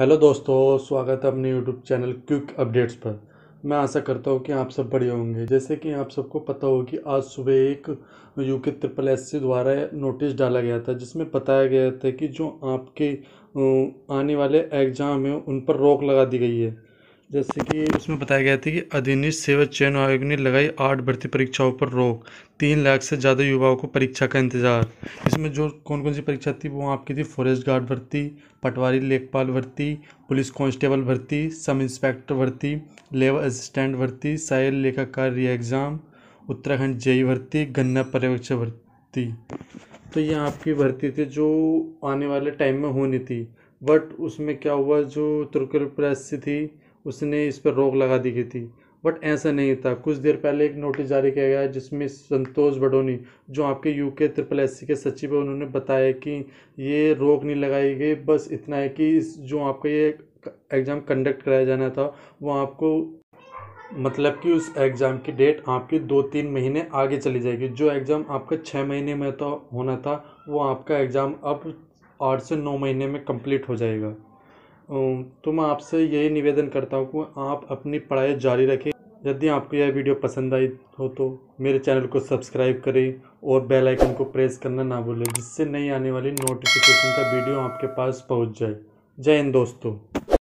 hello दोस्तों स्वागत है अपने यूट्यूब चैनल क्विक अपडेट्स पर मैं आशा करता हूँ कि आप सब बढ़िया होंगे जैसे कि आप सबको पता हो कि आज सुबह एक यूके ट्रिपल एस सी द्वारा नोटिस डाला गया था जिसमें बताया गया था कि जो आपके आने वाले एग्ज़ाम हैं उन पर रोक लगा दी गई है जैसे कि उसमें बताया गया था कि अधीनिश सेवा चयन आयोग ने लगाई आठ भर्ती परीक्षाओं पर रोक तीन लाख से ज़्यादा युवाओं को परीक्षा का इंतजार इसमें जो कौन कौन सी परीक्षा थी वो आपकी थी फॉरेस्ट गार्ड भर्ती पटवारी लेखपाल भर्ती पुलिस कांस्टेबल भर्ती सब इंस्पेक्टर भर्ती लेबर असिस्टेंट भर्ती साइल लेखा कार्य एग्ज़ाम उत्तराखंड जेई भर्ती गन्ना पर्यवेक्षक भर्ती तो ये आपकी भर्ती थी जो आने वाले टाइम में होनी थी बट उसमें क्या हुआ जो तुर्क प्रेस थी उसने इस पर रोक लगा दी गई थी बट ऐसा नहीं था कुछ देर पहले एक नोटिस जारी किया गया जिसमें संतोष बडोनी जो आपके यूके ट्रिपल एस के सचिव है उन्होंने बताया कि ये रोक नहीं लगाई गई बस इतना है कि इस जो आपका ये एग्ज़ाम कंडक्ट कराया जाना था वो आपको मतलब कि उस एग्ज़ाम की डेट आपकी दो तीन महीने आगे चली जाएगी जो एग्ज़ाम आपका छः महीने में तो होना था वो आपका एग्ज़ाम अब आठ से नौ महीने में कंप्लीट हो जाएगा तो मैं आपसे यही निवेदन करता हूँ कि आप अपनी पढ़ाई जारी रखें यदि आपको यह वीडियो पसंद आई हो तो मेरे चैनल को सब्सक्राइब करें और बेल आइकन को प्रेस करना ना भूलें जिससे नई आने वाली नोटिफिकेशन का वीडियो आपके पास पहुंच जाए जय हिंद दोस्तों